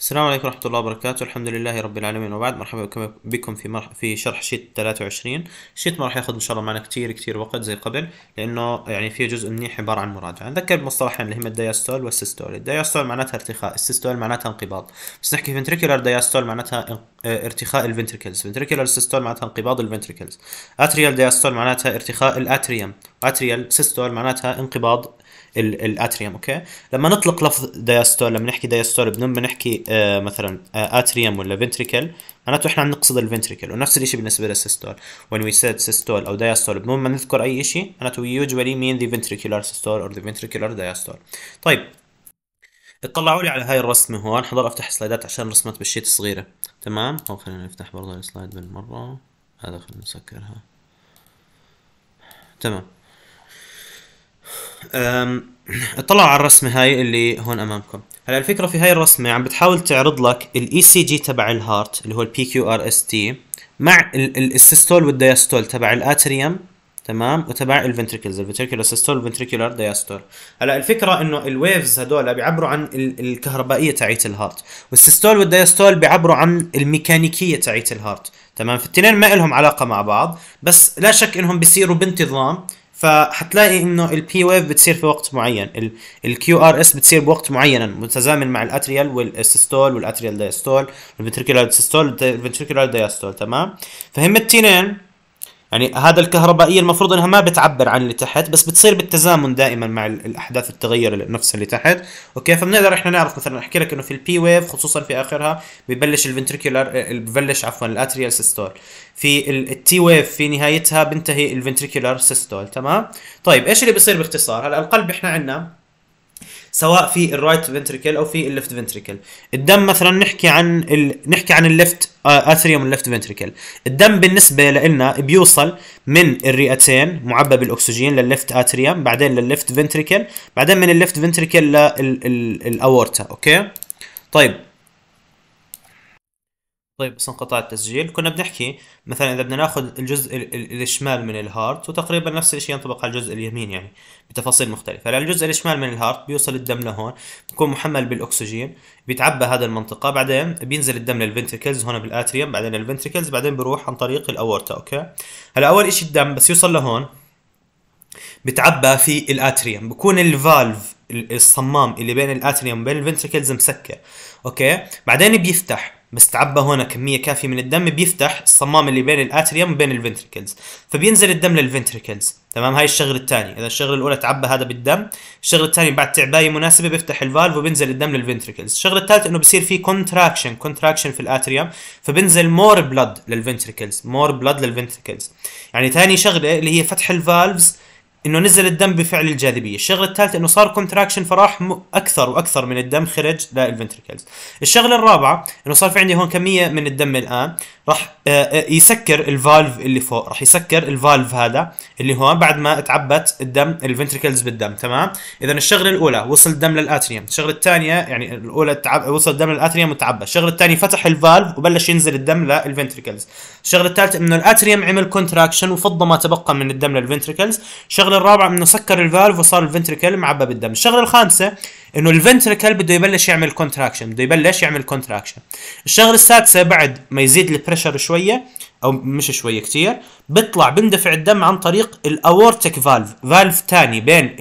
السلام عليكم ورحمة الله وبركاته الحمد لله رب العالمين وبعد مرحبا بكم في مرح في شرح شيت 23 شيت ما راح ياخذ ان شاء الله معنا كثير كثير وقت زي قبل لانه يعني فيه جزء منيح عبارة عن مراجعة يعني نذكر بمصطلحين يعني اللي هم الدياستول والسيستول الدياستول معناتها ارتخاء السيستول معناتها انقباض بس نحكي فنتريكولار دياستول معناتها آه، ارتخاء الفنتركلز فنتريكولار سيستول معناتها انقباض الفنتركلز اتريال دياستول معناتها ارتخاء الاتريوم اتريال سيستول معناتها انقباض الاتريوم اوكي لما نطلق لفظ دايستول لما نحكي دايستول بنم نحكي آه مثلا آه، اتريوم ولا فنتريكل معناته احنا نقصد الفنتريكل ونفس الشيء بالنسبه للسيستول when we said سيستول او دايستول بنم ما نذكر اي شيء معناته we usually mean the ventricular systole or the ventricular diastole طيب اطلعوا لي على هاي الرسمه هون حضر افتح سلايدات عشان رسمت بالشيت صغيره تمام او خلينا نفتح برضه السلايد بالمره هذا خلينا نسكرها تمام اطلعوا على الرسمه هاي اللي هون امامكم هلا الفكره في هاي الرسمه عم بتحاول تعرض لك الاي سي e جي تبع الهارت اللي هو البي كيو ار اس تي مع السيستول والدياستول تبع الاتريوم تمام وتبع الفنتريكلز الفنتريكولار سيستول والفنتريكولار دياستول هلا الفكره انه الويفز هذول بيعبروا عن الكهربائيه تاعيت الهارت والسيستول والدياستول بيعبروا عن الميكانيكيه تاعيت الهارت تمام فالتنين ما لهم علاقه مع بعض بس لا شك انهم بيصيروا بانتظام فحتلاقي انه البي ويف بتصير في وقت معين الكيو ار اس بتصير بوقت معين متزامن مع الاتريال والسيستول والاتريال دايستول والفنتريكولار سيستول والفنتريكولار دايستول تمام فهم التنين يعني هذا الكهربائية المفروض انها ما بتعبر عن اللي تحت بس بتصير بالتزامن دائما مع الاحداث التغير نفسها اللي تحت اوكي فبنقدر احنا نعرف مثلا احكي لك انه في البي ويف خصوصا في اخرها ببلش الفنتريكولار آه، ببلش عفوا الاتريال سيستول في التي ويف في نهايتها بنتهي الفنتريكولار سيستول تمام طيب ايش اللي بيصير باختصار هلا القلب احنا عندنا سواء في الرايت فنتريكل او في الليفت فنتريكل الدم مثلا نحكي عن ال... نحكي عن الليفت اثريوم الليفت فنتريكل الدم بالنسبه لنا بيوصل من الرئتين معبى بالاكسجين للليفت اثريوم بعدين للليفت فنتريكل بعدين من الليفت فنتريكل للاورتا اوكي طيب طيب بس انقطع التسجيل كنا بنحكي مثلا اذا بدنا ناخذ الجزء الشمال من الهارت وتقريبا نفس الشيء ينطبق على الجزء اليمين يعني بتفاصيل مختلفه هلا الجزء الشمال من الهارت بيوصل الدم لهون بكون محمل بالاكسجين بيتعبى هذا المنطقه بعدين بينزل الدم للفنتركلز هون بالاتريوم بعدين الفنتريكلز بعدين بيروح عن طريق الاورتا اوكي هلا اول شيء الدم بس يوصل لهون بتعبى في الاتريوم بكون الفالف الصمام اللي بين الاتريوم وبين الفنتركلز مسكر اوكي بعدين بيفتح تعبى هنا كميه كافيه من الدم بيفتح الصمام اللي بين الاتريوم وبين الفنتركلز فبينزل الدم للفنتركلز تمام هاي الشغله الثانيه اذا الشغله الاولى تعبى هذا بالدم الشغله الثانيه بعد تعبايه مناسبه بيفتح الفالف وبينزل الدم للفنتركلز الشغله الثالثه انه بصير في كونتراكشن كونتراكشن في الاتريوم فبنزل مور بلاد للفنتركلز مور بلاد للفنتركلز يعني ثاني شغله اللي هي فتح الفالفز انه نزل الدم بفعل الجاذبيه، الشغله الثالثه انه صار كونتراكشن فراح اكثر واكثر من الدم خرج للفنتركلز. الشغله الرابعه انه صار في عندي هون كميه من الدم الان راح آه، آه، يسكر الفالف اللي فوق، راح يسكر الفالف هذا اللي هون بعد ما تعبت الدم الفنتركلز بالدم، تمام؟ اذا الشغله الاولى وصل الدم للاتريوم، الشغله الثانيه يعني الاولى تعب... وصل الدم للاتريوم وتعبى، الشغله الثانيه فتح الفالف وبلش ينزل الدم للفنتركلز. الشغله الثالثه انه الاتريوم عمل كونتراكشن وفض ما تبقى من الدم للفنتركلز، الشغله الشغله الرابعه انه سكر الفالف وصار الفنتريكل معبى بالدم الشغله الخامسه انه الفنتريكل بده يبلش يعمل كونتراكشن بده يبلش يعمل كونتراكشن الشغله السادسه بعد ما يزيد البريشر شويه او مش شويه كتير بيطلع بندفع الدم عن طريق الاورتيك فالف فالف ثاني بين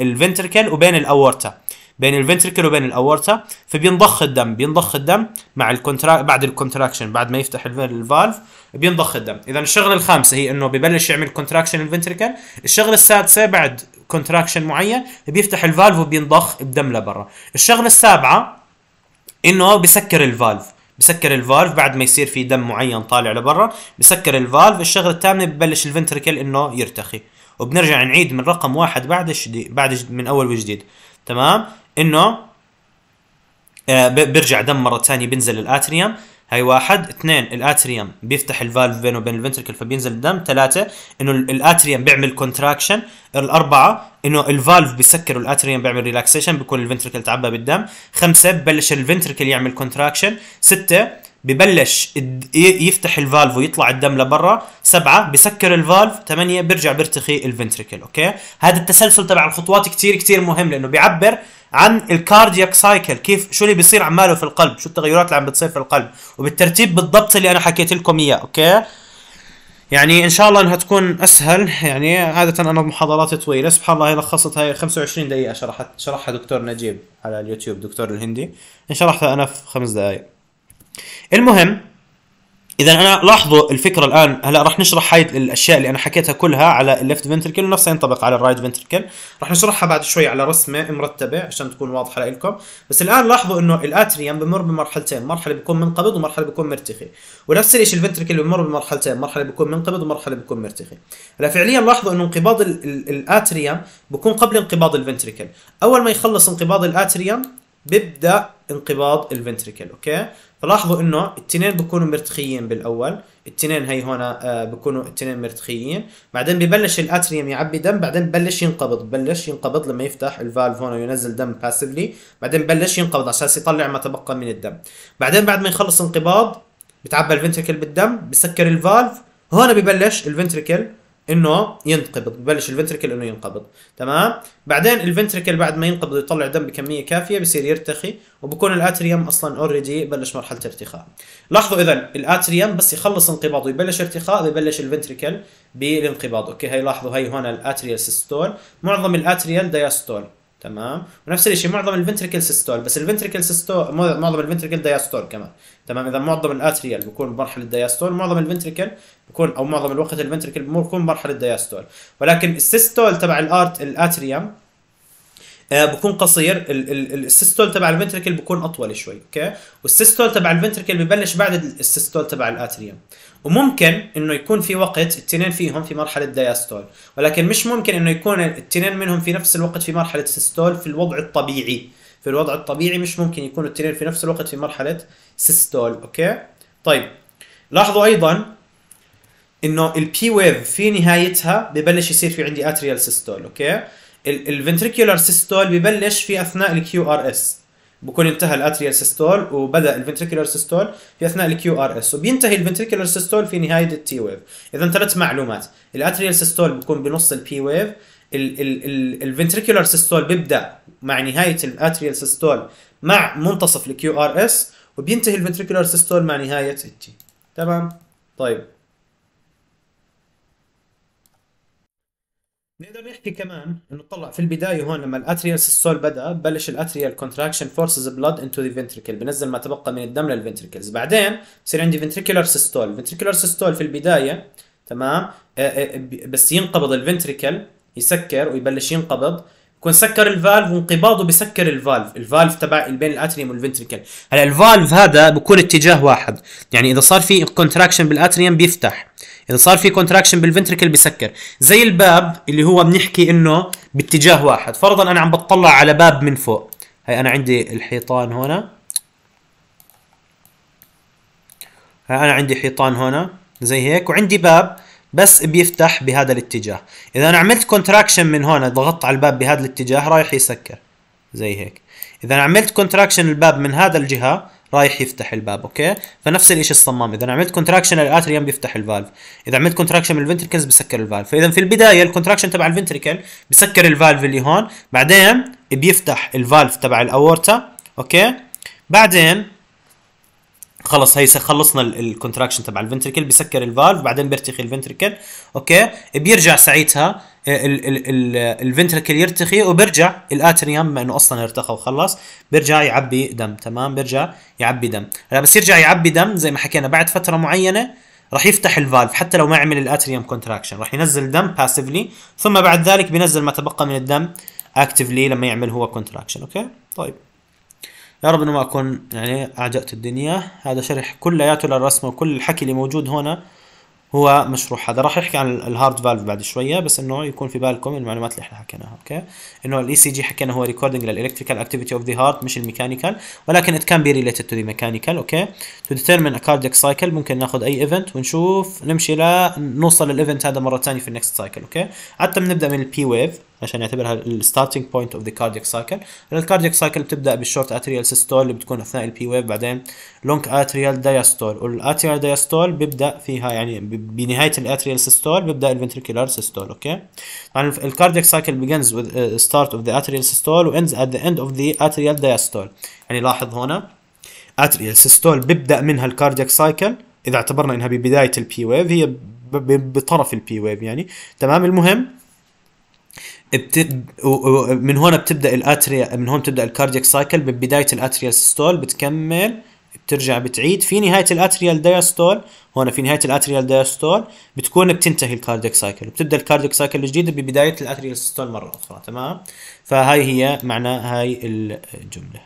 الفنتريكل وبين الاورتا بين الفنتركل وبين الاورتا فبينضخ الدم بينضخ الدم مع الكونترا بعد الكونتراكشن بعد ما يفتح الفالف بينضخ الدم اذا الشغله الخامسه هي انه ببلش يعمل كونتراكشن الفنتركل الشغله السادسه بعد كونتراكشن معين بيفتح الفالف وبينضخ الدم لبرا الشغله السابعه انه بسكر الفالف بسكر الفالف بعد ما يصير في دم معين طالع لبرا بسكر الفالف الشغله الثامنه ببلش الفنتركل انه يرتخي وبنرجع نعيد من رقم واحد بعد بعد من اول وجديد تمام انه آه، بيرجع دم مره ثانيه بينزل الاتريوم هاي واحد اثنين الاتريوم بيفتح الفالف بينه وبين الفنتركل فبينزل الدم ثلاثة انه الاتريوم بيعمل كونتراكشن الاربعة انه الفالف بيسكر والاتريوم بيعمل ريلاكسيشن بيكون الفنتركل تعبى بالدم خمسة ببلش الفنتركل يعمل كونتراكشن ستة ببلش يفتح الفالف ويطلع الدم لبرا سبعة بسكر الفالف ثمانية بيرجع بيرتخي الفنتركل اوكي هذا التسلسل تبع الخطوات كتير كتير مهم لانه بيعبر عن الكاردياك سايكل كيف شو اللي بيصير عماله في القلب شو التغيرات اللي عم بتصير في القلب وبالترتيب بالضبط اللي انا حكيت لكم اياه اوكي يعني ان شاء الله انها تكون اسهل يعني عاده انا محاضراتي طويله سبحان الله هي لخصت هاي 25 دقيقه شرحت شرحها دكتور نجيب على اليوتيوب دكتور الهندي ان شرحتها انا في خمس دقائق المهم اذا انا لاحظوا الفكره الان هلا رح نشرح هاي الاشياء اللي انا حكيتها كلها على الليفت فنتركل ونفسها ينطبق على الرايت فنتركل رح نشرحها بعد شوي على رسمه مرتبه عشان تكون واضحه لكم بس الان لاحظوا انه الاتريوم بمر بمرحلتين مرحله بيكون منقبض ومرحله بيكون مرتخي ونفس الشيء الفنتركل بمر بمرحلتين مرحله بيكون منقبض ومرحله بيكون مرتخي هلا فعليا لاحظوا انه انقباض الاتريوم بيكون قبل انقباض الفنتركل اول ما يخلص انقباض الاتريوم بيبدا انقباض الفنتريكل اوكي فلاحظوا انه التنين بكونوا مرتخيين بالاول التنين هي هنا آه، بكونوا التنين مرتخيين بعدين ببلش الاتريوم يعبي دم بعدين ببلش ينقبض ببلش ينقبض لما يفتح الفالف هنا وينزل دم باسفلي بعدين ببلش ينقبض عشان يطلع ما تبقى من الدم بعدين بعد ما يخلص انقباض بتعبى الفنتريكل بالدم بسكر الفالف هون ببلش الفنتريكل انه ينقبض ببلش الفنتركل انه ينقبض تمام بعدين الفنتركل بعد ما ينقبض يطلع دم بكميه كافيه بصير يرتخي وبكون الاتريوم اصلا اوريدي بلش مرحله ارتخاء لاحظوا اذا الاتريوم بس يخلص انقباضه يبلش ارتخاء ببلش الفنتركل بالانقباض اوكي هي لاحظوا هي هون الاتريال سيستول معظم الاتريال دياستول تمام ونفس الشيء معظم الفنتريكل سيستول بس الفنتريكل سيستول معظم الفنتريكل دايستول كمان تمام اذا معظم الاتريال بيكون بمرحله الدايستول معظم الفنتريكل بيكون او معظم الوقت الفنتريكل بيكون بمرحله الدايستول ولكن السيستول تبع الارت الاتريوم آه، بكون قصير السيستول تبع الفنتركل بكون اطول شوي اوكي والسيستول تبع الفنتركل ببلش بعد السيستول تبع الاتريوم وممكن انه يكون في وقت التنين فيهم في مرحله دياستول ولكن مش ممكن انه يكون التنين منهم في نفس الوقت في مرحله سيستول في الوضع الطبيعي في الوضع الطبيعي مش ممكن يكون التنين في نفس الوقت في مرحله سيستول اوكي طيب لاحظوا ايضا انه البي ويف في نهايتها ببلش يصير في عندي اتريال سيستول اوكي الفنتريكيولار سيستول ببلش في اثناء الكيو ار اس بكون انتهى الاتريال سيستول وبدا الفنتريكولار سيستول في اثناء الكيو ار اس وبينتهي الفنتريكولار سيستول في نهايه التي ويف اذا ثلاث معلومات الاتريال سيستول بكون بنص البي ويف الفنتريكولار سيستول بيبدا مع نهايه الاتريال سيستول مع منتصف الكيو ار اس وبينتهي الفنتريكولار سيستول مع نهايه التي تمام طيب نقدر نحكي كمان انه طلع في البدايه هون لما الاتريال سيستول بدا بلش الاتريال كونتراكشن فورسز بلاد انتو ذا فنتركل بنزل ما تبقى من الدم للفنتركلز بعدين بصير عندي فنتركولار سيستول فنتركولار سيستول في البدايه تمام آه، آه، بس ينقبض الفنتركل يسكر ويبلش ينقبض يكون سكر الفالف وانقباضه بسكر الفالف الفالف تبع بين الاتريوم والفنتركل هلا الفالف هذا بكون اتجاه واحد يعني اذا صار في كونتراكشن بالاتريوم بيفتح اذا صار في كونتراكشن بالفنتركل بسكر زي الباب اللي هو بنحكي انه باتجاه واحد فرضا انا عم بطلع على باب من فوق هي انا عندي الحيطان هنا هي انا عندي حيطان هنا زي هيك وعندي باب بس بيفتح بهذا الاتجاه اذا انا عملت كونتراكشن من هون ضغطت على الباب بهذا الاتجاه رايح يسكر زي هيك اذا عملت كونتراكشن الباب من هذا الجهه رايح يفتح الباب اوكي فنفس الشيء الصمام اذا عملت كونتراكشن الاتريوم بيفتح الفالف اذا عملت كونتراكشن من الفنتريكلز بسكر الفالف فاذا في البدايه الكونتراكشن تبع الفنتركل بسكر الفالف اللي هون بعدين بيفتح الفالف تبع الاورتا اوكي بعدين خلص هي خلصنا الكونتراكشن تبع الفنتركل بسكر الفالف بعدين بيرتخي الفنتركل اوكي بيرجع ساعتها الفنتركل يرتخي وبرجع الاتريوم بما انه اصلا ارتخى وخلص بيرجع يعبي دم تمام بيرجع يعبي دم هلا بس يرجع يعبي دم زي ما حكينا بعد فتره معينه راح يفتح الفالف حتى لو ما عمل الاتريوم كونتراكشن راح ينزل دم باسفلي ثم بعد ذلك بينزل ما تبقى من الدم اكتفلي لما يعمل هو كونتراكشن اوكي طيب يا رب انه ما اكون يعني اعجقت الدنيا هذا شرح كلياته للرسمه وكل الحكي اللي موجود هنا هو مشروح هذا راح يحكي عن الهارد فالف بعد شويه بس انه يكون في بالكم المعلومات اللي احنا حكيناها اوكي انه الاي سي e جي حكينا هو ريكوردنج للالكتريكال اكتيفيتي اوف ذا هارت مش الميكانيكال ولكن ات كان بي ريليتد تو ذا ميكانيكال اوكي تو ا كاردياك سايكل ممكن ناخذ اي ايفنت ونشوف نمشي لنوصل للايفنت هذا مره ثانيه في النكست سايكل اوكي حتى بنبدا من البي ويف عشان نعتبرها الستارتنج بوينت اوف ذا كاردياك سايكل الكاردياك سايكل بتبدا بالشورت اتريال سيستول اللي بتكون اثناء البي ويف بعدين لونج اتريال دايستول والاتريال دايستول بيبدا فيها يعني بنهايه الاتريال سيستول بيبدا الفنتريكولار سيستول اوكي طبعا الكاردياك سايكل بيجنز وذ ستارت اوف ذا اتريال سيستول واندز ات ذا اند اوف ذا اتريال دايستول يعني لاحظ هنا اتريال سيستول بيبدا منها الكاردياك سايكل اذا اعتبرنا انها ببدايه البي ويف هي بطرف البي ويف يعني تمام المهم بت... من هون بتبدا الاتريا من هون بتبدا الكاردياك سايكل من بدايه الاتريال ستول بتكمل بترجع بتعيد في نهايه الاتريال دايستول هون في نهايه الاتريال دايستول بتكون بتنتهي الكاردياك سايكل بتبدا الكاردياك سايكل الجديده ببدايه الاتريال ستول مره اخرى تمام فهاي هي معنى هاي الجمله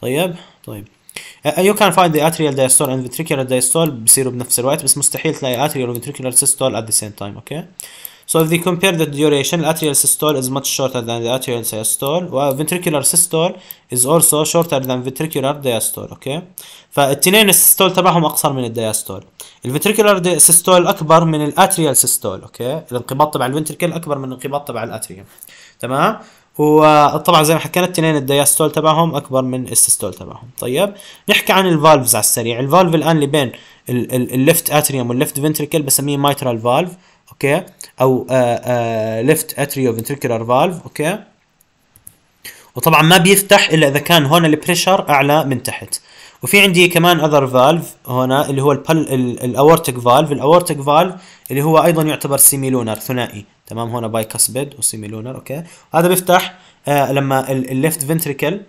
طيب طيب يو كان فايند ذا اتريال دايستول اند فيتريكولار دايستول بصيروا بنفس الوقت بس مستحيل تلاقي اتريال وفيتريكولار سيستول ات ذا سيم تايم اوكي So if they compare the duration, the atrial systole is much shorter than the atrial diastole ventricular systole is also shorter than ventricular diastole okay فالتنين السيستول تبعهم أقصر من الدياستول الفنتريكولار systole أكبر من الاتريال systole. اوكي الانقباض تبع الفنتريكل أكبر من الانقباض تبع الاتريوم تمام وطبعا زي ما حكينا التنين الدياستول تبعهم اكبر من السيستول تبعهم طيب نحكي عن الفالفز على السريع الفالف الان اللي بين الليفت اتريوم والليفت فنتريكل بسميه مايترال فالف اوكي او ليفت اتريو فنتريكولار فالف اوكي وطبعا ما بيفتح الا اذا كان هون البريشر اعلى من تحت وفي عندي كمان اذر فالف هنا اللي هو الاورتيك فالف الاورتيك فالف اللي هو ايضا يعتبر سيمي لونر ثنائي تمام هنا باي كاسبيد وسيمي لونر اوكي هذا بيفتح آه لما الليفت فنتريكل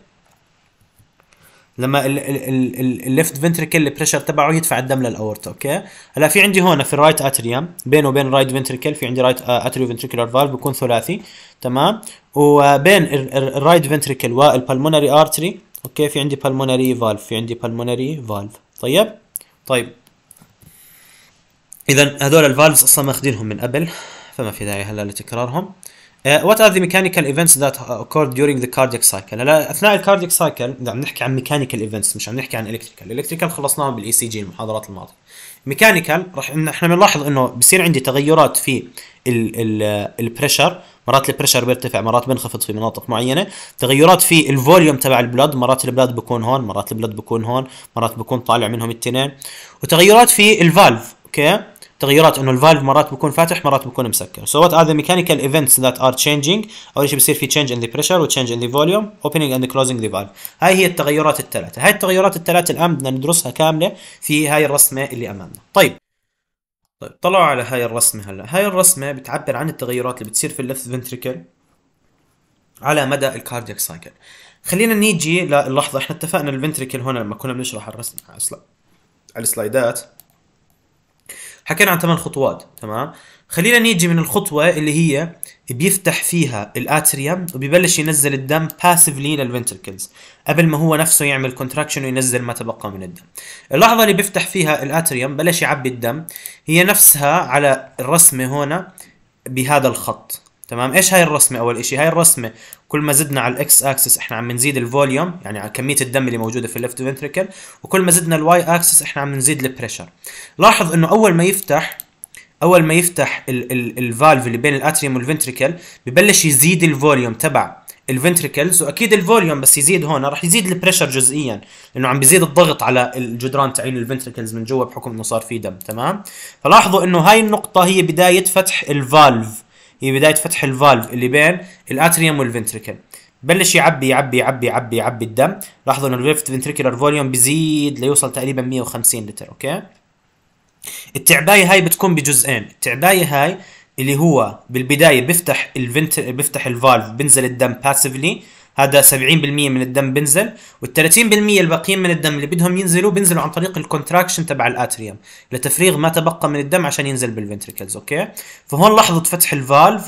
لما الليفت فنتريكل البريشر تبعه يدفع الدم للاورتا اوكي هلا في عندي هون في الرايت اتريوم بينه وبين الرايت فنتريكل في عندي رايت اتريو فنتريكولار فالف بيكون ثلاثي تمام وبين الرايت فنتريكل والبلمونري ارتري اوكي في عندي بالمونري فالف في عندي بالمونري فالف طيب طيب اذا هذول الفالفز اصلا ماخذينهم من قبل فما في داعي هلا لتكرارهم وات ار ذا ميكانيكال ايفنتس ذات اوكورد during ذا cardiac سايكل هلا اثناء الكارديك سايكل اذا عم نحكي عن ميكانيكال ايفنتس مش عم نحكي عن الكتريكال الكتريكال خلصناهم بالاي سي جي المحاضرات الماضيه ميكانيكال رح احنا بنلاحظ انه بصير عندي تغيرات في البريشر مرات البريشر بيرتفع مرات بينخفض في مناطق معينه تغيرات في الفوليوم تبع البلد مرات البلد بكون هون مرات البلد بكون هون مرات بكون طالع منهم التنين وتغيرات في الفالف اوكي تغيرات انه الفالف مرات بيكون فاتح مرات بيكون مسكر سو وات ار ذا ميكانيكال ايفنتس ذات ار تشينجينج اول شيء بيصير في تشينج ان ذا بريشر وتشينج ان ذا فوليوم اوبننج اند كلوزنج ذا فالف هاي هي التغيرات الثلاثه هاي التغيرات الثلاثه الان بدنا ندرسها كامله في هاي الرسمه اللي امامنا طيب طيب طلعوا على هاي الرسمه هلا هاي الرسمه بتعبر عن التغيرات اللي بتصير في اللفت فنتريكل على مدى الكاردياك سايكل خلينا نيجي للحظه احنا اتفقنا الفنتريكل هون لما كنا بنشرح الرسم على السلايدات حكينا عن ثمان خطوات تمام خلينا نيجي من الخطوه اللي هي بيفتح فيها الاتريوم وبيبلش ينزل الدم باسفلي للفنتركلز قبل ما هو نفسه يعمل كونتراكشن وينزل ما تبقى من الدم اللحظه اللي بيفتح فيها الاتريوم بلش يعبي الدم هي نفسها على الرسمه هنا بهذا الخط تمام ايش هاي الرسمه اول شيء هاي الرسمه كل ما زدنا على الاكس اكسس احنا عم نزيد الفوليوم يعني على كميه الدم اللي موجوده في الليفت فنتريكل وكل ما زدنا الواي اكسس احنا عم نزيد البريشر لاحظ انه اول ما يفتح اول ما يفتح الفالف اللي بين الاتريوم والفنتريكل ببلش يزيد الفوليوم تبع الفنتريكلز واكيد الفوليوم بس يزيد هون راح يزيد البريشر جزئيا لانه عم بيزيد الضغط على الجدران تعين الفنتريكلز من جوا بحكم انه صار في دم تمام فلاحظوا انه هاي النقطه هي بدايه فتح الفالف هي بدايه فتح الفالف اللي بين الاتريوم والفنتريكل بلش يعبي يعبي يعبي يعبي يعبي الدم لاحظوا انه الليفت فنتريكولار فوليوم بيزيد ليوصل تقريبا 150 لتر اوكي التعبايه هاي بتكون بجزئين التعبايه هاي اللي هو بالبدايه بيفتح الفنتر بيفتح الفالف بنزل الدم باسفلي هذا 70% من الدم بنزل وال 30% الباقيين من الدم اللي بدهم ينزلوا بينزلوا عن طريق الكونتراكشن تبع الاتريوم لتفريغ ما تبقى من الدم عشان ينزل بالفنتركلز اوكي فهون لحظه فتح الفالف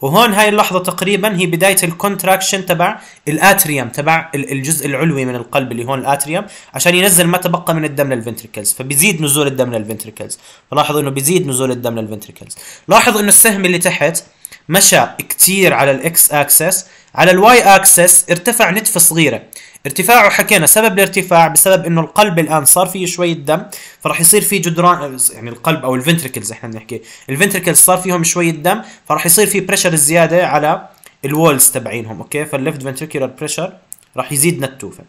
وهون هاي اللحظه تقريبا هي بدايه الكونتراكشن تبع الاتريوم تبع الجزء العلوي من القلب اللي هون الاتريوم عشان ينزل ما تبقى من الدم للفنتركلز فبيزيد نزول الدم للفنتركلز فلاحظ انه بيزيد نزول الدم للفنتركلز لاحظ انه السهم اللي تحت مشى كتير على الاكس اكسس على الواي اكسس ارتفع نتفة صغيرة ارتفاعه حكينا سبب الارتفاع بسبب انه القلب الان صار فيه شوية دم فراح يصير فيه جدران يعني القلب او الفنتركلز احنا بنحكي الفنتركلز صار فيهم شوية دم فراح يصير فيه بريشر زيادة على الوولز تبعينهم اوكي فالليفت فنتركولار بريشر راح يزيد نتوفه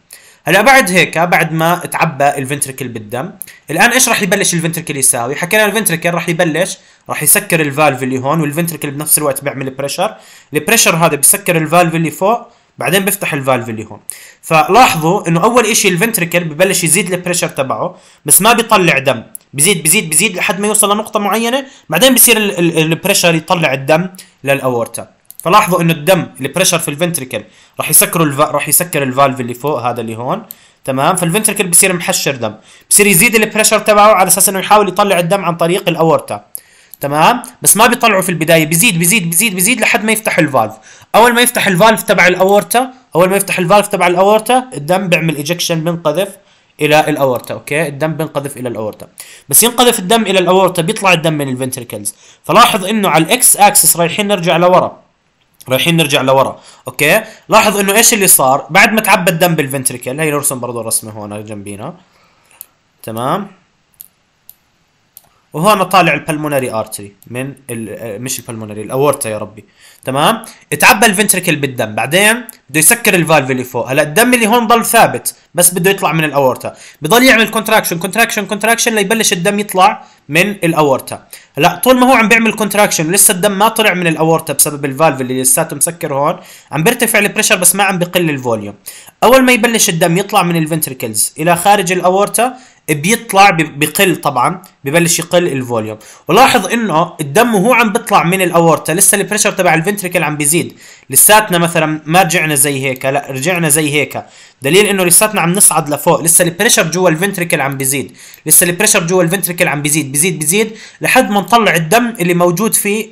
هلا بعد هيك بعد ما تعبى الفنتركل بالدم الان ايش راح يبلش الفنتركل يساوي حكينا الفنتركل راح يبلش راح يسكر الفالف اللي هون والفنتركل بنفس الوقت بيعمل بريشر البريشر هذا بسكر الفالف اللي فوق بعدين بفتح الفالف اللي هون فلاحظوا انه اول شيء الفنتركل ببلش يزيد البريشر تبعه بس ما بيطلع دم بزيد بزيد بزيد لحد ما يوصل لنقطه معينه بعدين بصير البريشر يطلع الدم للاورتا فلاحظوا انه الدم البريشر في الفنتركل راح يسكروا الف... راح يسكر الفالف اللي فوق هذا اللي هون تمام فالفنتركل بصير محشر دم بصير يزيد البريشر تبعه على اساس انه يحاول يطلع الدم عن طريق الاورتا تمام بس ما بيطلعوا في البدايه بيزيد بيزيد بيزيد بيزيد لحد ما يفتح الفالف اول ما يفتح الفالف تبع الاورتا اول ما يفتح الفالف تبع الاورتا الدم بيعمل ايجكشن بينقذف الى الاورتا اوكي الدم بينقذف الى الاورتا بس ينقذف الدم الى الاورتا بيطلع الدم من الفنتركلز فلاحظ انه على الاكس اكسس رايحين نرجع لورا رايحين نرجع لورا اوكي لاحظ انه ايش اللي صار بعد ما تعبى الدم بالفنتريكل هي نرسم برضه رسمه هون جنبينا تمام وهون طالع البلمونري ارتري من آه، مش البلمونري الاورتا يا ربي تمام اتعبى الفنتركل بالدم بعدين بده يسكر الفالف اللي فوق هلا الدم اللي هون ضل ثابت بس بده يطلع من الاورتا بضل يعمل كونتراكشن كونتراكشن كونتراكشن ليبلش الدم يطلع من الاورتا هلا طول ما هو عم بيعمل كونتراكشن لسه الدم ما طلع من الاورتا بسبب الفالف اللي لساته مسكر هون عم بيرتفع البريشر بس ما عم بقل الفوليوم اول ما يبلش الدم يطلع من الفنتركلز الى خارج الاورتا بيطلع بقل طبعا ببلش يقل الفوليوم ولاحظ انه الدم وهو عم بيطلع من الاورتا لسه البريشر تبع الفنتريكل عم بيزيد لساتنا مثلا ما رجعنا زي هيك لا رجعنا زي هيك دليل انه لساتنا عم نصعد لفوق لسه البريشر جوا الفنتريكل عم بيزيد لسه البريشر جوا الفنتريكل عم بيزيد بيزيد بيزيد لحد ما نطلع الدم اللي موجود في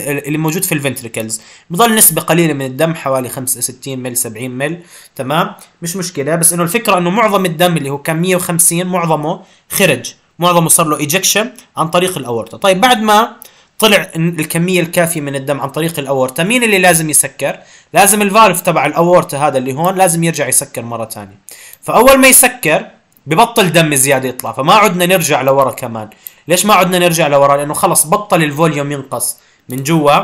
اللي موجود في الفنتريكلز بضل نسبه قليله من الدم حوالي 65 مل 70 مل تمام مش مشكله بس انه الفكره انه معظم الدم اللي هو كان 150 معظمه خرج معظمه صار له ايجكشن عن طريق الاورطه طيب بعد ما طلع الكميه الكافيه من الدم عن طريق الاورتا طيب، مين اللي لازم يسكر لازم الفالف تبع الاورتا هذا اللي هون لازم يرجع يسكر مره ثانيه فاول ما يسكر ببطل دم زياده يطلع فما عدنا نرجع لورا كمان ليش ما عدنا نرجع لورا لانه خلص بطل الفوليوم ينقص من جوا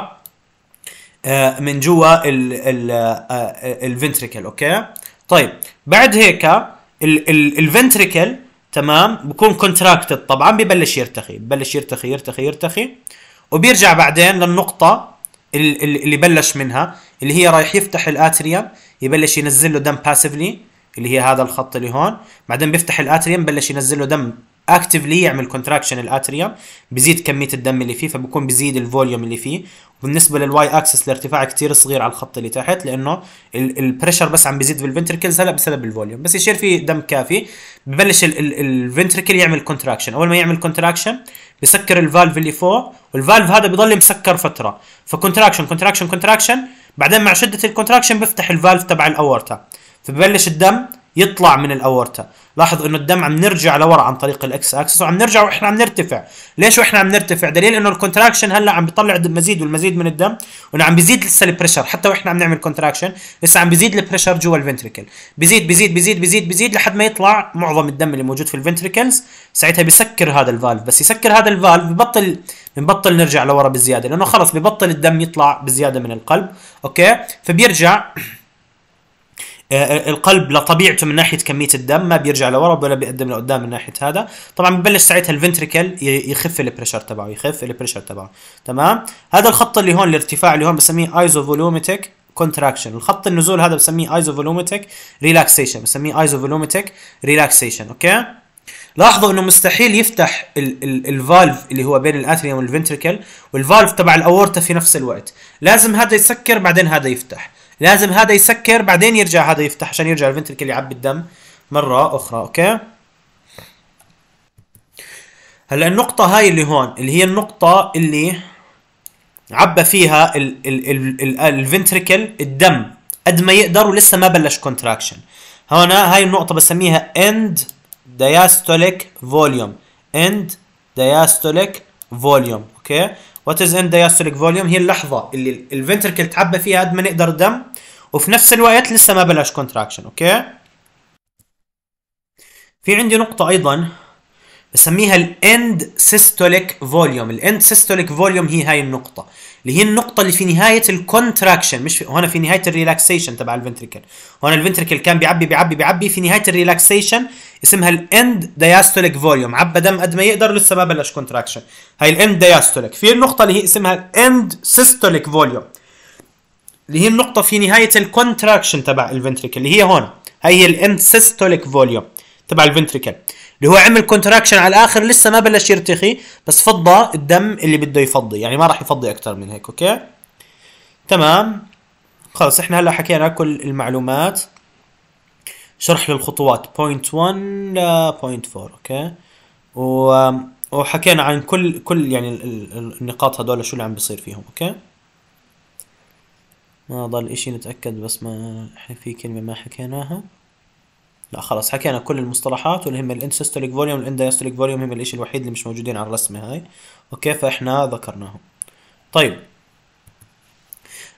آه، من جوا ال ال آه، آه، الفنتريكل اوكي طيب بعد هيك الفنتريكل تمام بكون كونتراكتد طبعا ببلش يرتخي ببلش يرتخي يرتخي يرتخي, يرتخي وبيرجع بعدين للنقطة اللي بلش منها اللي هي رايح يفتح الاتريم يبلش ينزل له دم باسفلي اللي هي هذا الخط اللي هون بعدين بيفتح الاتريم بلش ينزل له دم اكتفلي يعمل كونتراكشن الاتريوم بزيد كميه الدم اللي فيه فبكون بزيد الفوليوم اللي فيه وبالنسبه للواي اكسس الارتفاع كثير صغير على الخط اللي تحت لانه البريشر بس عم بزيد بالفنتركلز هلا بسبب الفوليوم بس يصير في دم كافي ببلش الفنتركل يعمل كونتراكشن اول ما يعمل كونتراكشن بسكر الفالف اللي فوق والفالف هذا بيضل مسكر فتره فكونتراكشن كونتراكشن كونتراكشن بعدين مع شده الكونتراكشن بيفتح الفالف تبع الاورتا فببلش الدم يطلع من الاورتا لاحظ انه الدم عم نرجع لورا عن طريق الاكس اكسس وعم نرجع واحنا عم نرتفع ليش واحنا عم نرتفع دليل انه الكونتراكشن هلا عم بيطلع مزيد والمزيد من الدم وانه عم بيزيد لسه البريشر حتى واحنا عم نعمل كونتراكشن لسه عم بيزيد البريشر جوا الفنتريكل بيزيد بيزيد بيزيد بيزيد بيزيد لحد ما يطلع معظم الدم اللي موجود في الفنتريكلز ساعتها بيسكر هذا الفالف بس يسكر هذا الفالف ببطل بنبطل نرجع لورا بزياده لانه خلص ببطل الدم يطلع بزياده من القلب اوكي فبيرجع آه، القلب لطبيعته من ناحيه كميه الدم ما بيرجع لورا ولا بيقدم لقدام من ناحيه هذا طبعا ببلش ساعتها الفنتريكل يخف البريشر تبعه يخف البريشر تبعه تمام هذا الخط اللي هون الارتفاع اللي هون بسميه ايزوفولوميتك كونتراكشن الخط النزول هذا بسميه ايزوفولوميتك ريلاكسيشن بسميه ايزوفولوميتك ريلاكسيشن اوكي لاحظوا انه مستحيل يفتح الفالف اللي هو بين الاتريوم والفنتريكل والفالف تبع الاورتا في نفس الوقت لازم هذا يسكر بعدين هذا يفتح لازم هذا يسكر بعدين يرجع هذا يفتح عشان يرجع الفنتركل يعبي الدم مره اخرى اوكي هلا النقطة هاي اللي هون اللي هي النقطة اللي عبى فيها الفنتركل الدم قد ما يقدر ولسه ما بلش كونتراكشن هنا هاي النقطة بسميها end diastolic volume end diastolic volume اوكي وات از end diastolic volume هي اللحظة اللي الفنتركل تعبى فيها قد ما نقدر دم وفي نفس الوقت لسه ما بلش كونتراكشن اوكي في عندي نقطة أيضا بسميها الـ end systolic volume، الـ end systolic volume هي هاي النقطة اللي هي النقطة اللي في نهاية الكونتراكشن مش في هنا في نهاية الريلاكسيشن تبع الفنتريكل هون الفنتريكل كان بيعبي بيعبي بيعبي في نهاية الريلاكسيشن اسمها الـ end diastolic volume، عبى دم قد ما يقدر لسه ما بلش كونتراكشن هاي end diastolic، في النقطة اللي هي اسمها end systolic volume اللي هي النقطه في نهايه الكونتراكشن تبع الفنتريكل اللي هي هون هي هي الاند سيستوليك فوليوم تبع الفنتريكل اللي هو عمل كونتراكشن على الاخر لسه ما بلش يرتخي بس فضى الدم اللي بده يفضي يعني ما راح يفضي اكثر من هيك اوكي تمام خلص احنا هلا حكينا كل المعلومات شرح للخطوات بوينت 1 بوينت 4 اوكي و وحكينا عن كل كل يعني النقاط هذول شو اللي عم بيصير فيهم اوكي ما ضل اشي نتأكد بس ما احنا في كلمة ما حكيناها لا خلص حكينا كل المصطلحات واللي هم الانسيستوليك فوليوم والاندايستوليك فوليوم هم الاشي الوحيد اللي مش موجودين على الرسمة هاي اوكي فاحنا ذكرناهم طيب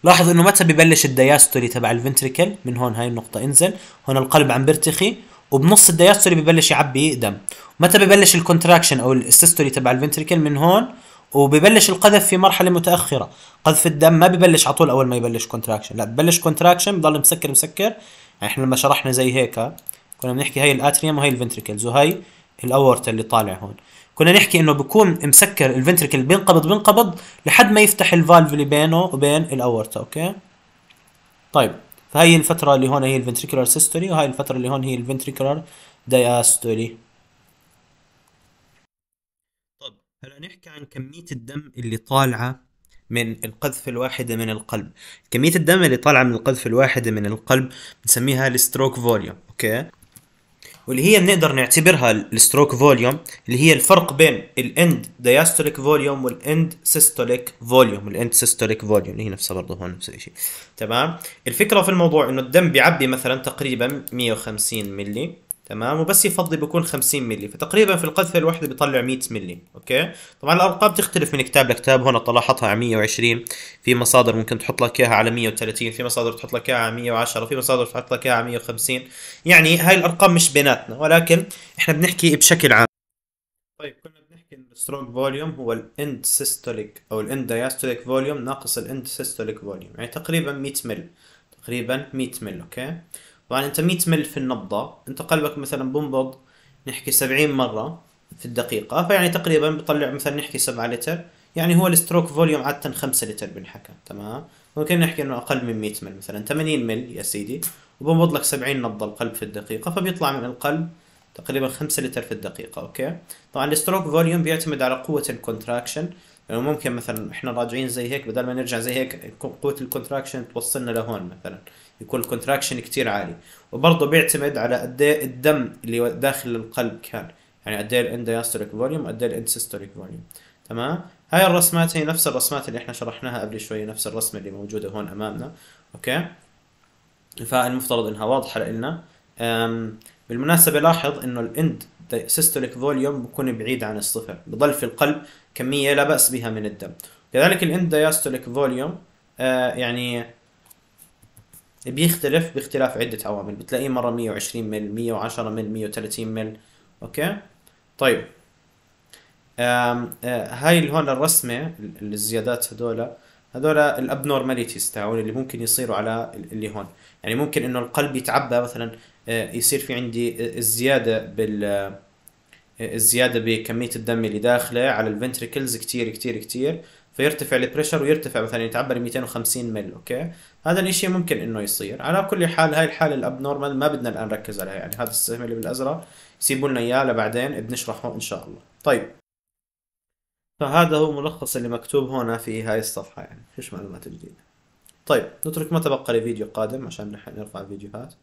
لاحظ انه متى ببلش الدياستولي تبع الفنتريكل من هون هاي النقطة انزل هون القلب عم بيرتخي وبنص الدياستولي ببلش يعبي دم متى ببلش الكونتراكشن او السيستولي تبع الفنتريكل من هون وببلش القذف في مرحله متاخره قذف الدم ما ببلش على طول اول ما يبلش كونتراكشن لا ببلش كونتراكشن بضل مسكر مسكر يعني احنا لما شرحنا زي هيك كنا بنحكي هي الاتريوم وهي الفنتريكلز وهي الاورتا اللي طالع هون كنا نحكي انه بكون مسكر الفنتريكل بينقبض بينقبض لحد ما يفتح الفالف اللي بينه وبين الاورتا اوكي طيب فهي الفتره اللي هون هي الفنتريكولار سيستوري وهي الفتره اللي هون هي الفنتريكولار دياستوري نحكي عن كمية الدم اللي طالعة من القذف الواحدة من القلب كمية الدم اللي طالعة من القذف الواحدة من القلب بنسميها الستروك فوليوم أوكي واللي هي بنقدر نعتبرها الستروك فوليوم اللي هي الفرق بين الاند دايستوليك فوليوم والاند سيستوليك فوليوم الاند سيستوليك فوليوم اللي هي نفسها برضه هون نفس الشيء تمام الفكره في الموضوع انه الدم بيعبي مثلا تقريبا 150 ملي تمام وبس يفضي بيكون 50 ملي فتقريبا في القذفه الواحده بيطلع 100 ملي اوكي طبعا الارقام تختلف من كتاب لكتاب هنا طلعتها على 120 في مصادر ممكن تحط لك اياها على 130 في مصادر تحط لك اياها على 110 في مصادر تحط لك اياها على 150 يعني هاي الارقام مش بيناتنا ولكن احنا بنحكي بشكل عام طيب كنا بنحكي ان الستروك فوليوم هو الاند سيستوليك او الاند دايستوليك فوليوم ناقص الاند سيستوليك فوليوم يعني تقريبا 100 مل تقريبا 100 مل اوكي طبعا انت 100 مل في النبضه انت قلبك مثلا بنبض نحكي 70 مره في الدقيقه فيعني تقريبا بطلع مثلا نحكي 7 لتر يعني هو الستروك فوليوم عاده 5 لتر بنحكى تمام ممكن نحكي انه اقل من 100 مل مثلا 80 مل يا سيدي وبنبض لك 70 نبضه القلب في الدقيقه فبيطلع من القلب تقريبا 5 لتر في الدقيقه اوكي طبعا الستروك فوليوم بيعتمد على قوه الكونتراكشن يعني ممكن مثلا احنا راجعين زي هيك بدل ما نرجع زي هيك قوه الكونتراكشن توصلنا لهون مثلا يكون الكونتراكشن كتير عالي وبرضه بيعتمد على قد إيه الدم اللي داخل القلب كان يعني قد ايه الاندياستوليك فوليوم قد ايه الانسيستوليك فوليوم تمام هاي الرسمات هي نفس الرسمات اللي احنا شرحناها قبل شوي نفس الرسمه اللي موجوده هون امامنا اوكي فالمفترض انها واضحه لنا بالمناسبه لاحظ انه الاند سيستوليك فوليوم بكون بعيد عن الصفر بضل في القلب كميه لا باس بها من الدم كذلك الاند دياستوليك فوليوم يعني بيختلف باختلاف عدة عوامل بتلاقيه مرة 120 مل 110 مل 130 مل اوكي طيب آم آه هاي هون الرسمة الزيادات هذولا هذولا الابنورماليتيز تاعون اللي ممكن يصيروا على اللي هون يعني ممكن انه القلب يتعبى مثلا آه يصير في عندي آه، الزيادة بال آه، الزيادة بكمية الدم اللي داخله على الفنتركلز كتير كتير كتير فيرتفع البريشر ويرتفع مثلا يتعبر 250 مل اوكي هذا الشيء ممكن انه يصير على كل حال هاي الحاله الاب نورمال ما بدنا الان نركز عليها يعني هذا السهم اللي بالازرق سيبوا لنا اياه لبعدين بنشرحه ان شاء الله طيب فهذا هو ملخص اللي مكتوب هنا في هاي الصفحه يعني فيش معلومات جديده طيب نترك ما تبقى لفيديو قادم عشان نرفع فيديوهات